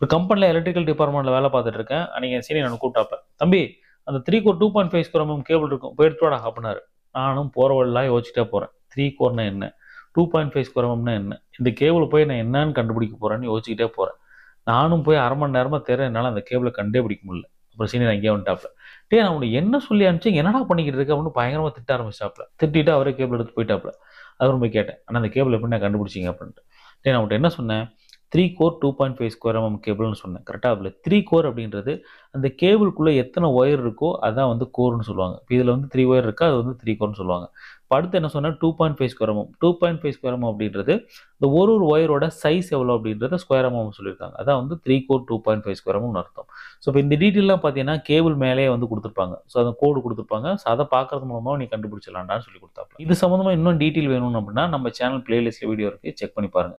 ஒரு கம்பெனியில் எலக்ட்ரிக்கல் டிபார்ட்மெண்ட்டில் வேலை பார்த்துட்டு இருக்கேன் அன்றைக்கி சீனி நான் கூப்பிட்டாப்பேன் தம்பி அந்த three core two point five square cable இருக்கும் போயிடுத்துவாடா அப்படின்னாரு நானும் போகிற வழிலாம் யோசிச்சுட்டே போகிறேன் த்ரீ கோர்னா என்ன டூ பாயிண்ட் ஃபைவ் ஸ்கொயர் என்ன இந்த கேபிள் போய் நான் என்னன்னு கண்டுபிடிக்க போகிறேன்னு யோசிச்சுட்டே போகிறேன் நானும் போய் அரை மணி நேரமாக தேர என்னால் அந்த கேபிளை கண்டே பிடிக்க முடியல அப்புறம் சீனியர் அங்கேயே வந்துட்டாப்ல டே நான் உனக்கு என்ன சொல்லி அனுப்பிச்சு என்னடா பண்ணிக்கிட்டு இருக்கு அப்படின்னு பயங்கரமாக திட்ட ஆரம்பிச்சாப்பில் திட்டிட்டு அவரே கேபிள் எடுத்து போயிட்டாப்பில் அது போய் கேட்டேன் ஆனால் அந்த கேபிள் எப்படி நான் கண்டுபிடிச்சிங்க அப்படின்ட்டு டே நான் உங்கள்கிட்ட என்ன சொன்னேன் three core two point five square mm கேபிள்னு சொன்னேன் கரெக்டாக அதில் த்ரீ கோர் அப்படின்றது அந்த கேபிள்குள்ளே எத்தனை ஒயர் இருக்கோ அதான் வந்து கோர்னு சொல்லுவாங்க இதில் வந்து த்ரீ ஒயர் இருக்கா அது வந்து த்ரீ கோர்னு சொல்லுவாங்க இப்போ அடுத்து என்ன சொன்னால் two point five square mm two point five square mm அப்படின்றது இந்த ஒரு ஒரு ஒயரோட சைஸ் எவ்வளோ அப்படின்றத ஸ்கொயர் எம்எம் சொல்லியிருக்காங்க அதான் வந்து three core two point five square எம்எம்னு அர்த்தம் ஸோ இப்போ இந்த டீட்டெயிலாம் பார்த்தீங்கன்னா கேபிள் மேலேயே வந்து கொடுத்துருப்பாங்க ஸோ அந்த கோடு கொடுத்துருப்பாங்க ஸோ அதை பார்க்கறது மூலமாக நீ கண்டுபிடிச்சிடலாம்டான்னு சொல்லி கொடுத்தாப்ல இது சம்மந்தமாக இன்னும் டீட்டெயில் வேணும் அப்படின்னா நம்ம சேனல் பிளேலிஸ்ட்டில் வீடியோ இருக்குது செக் பண்ணி பாருங்கள்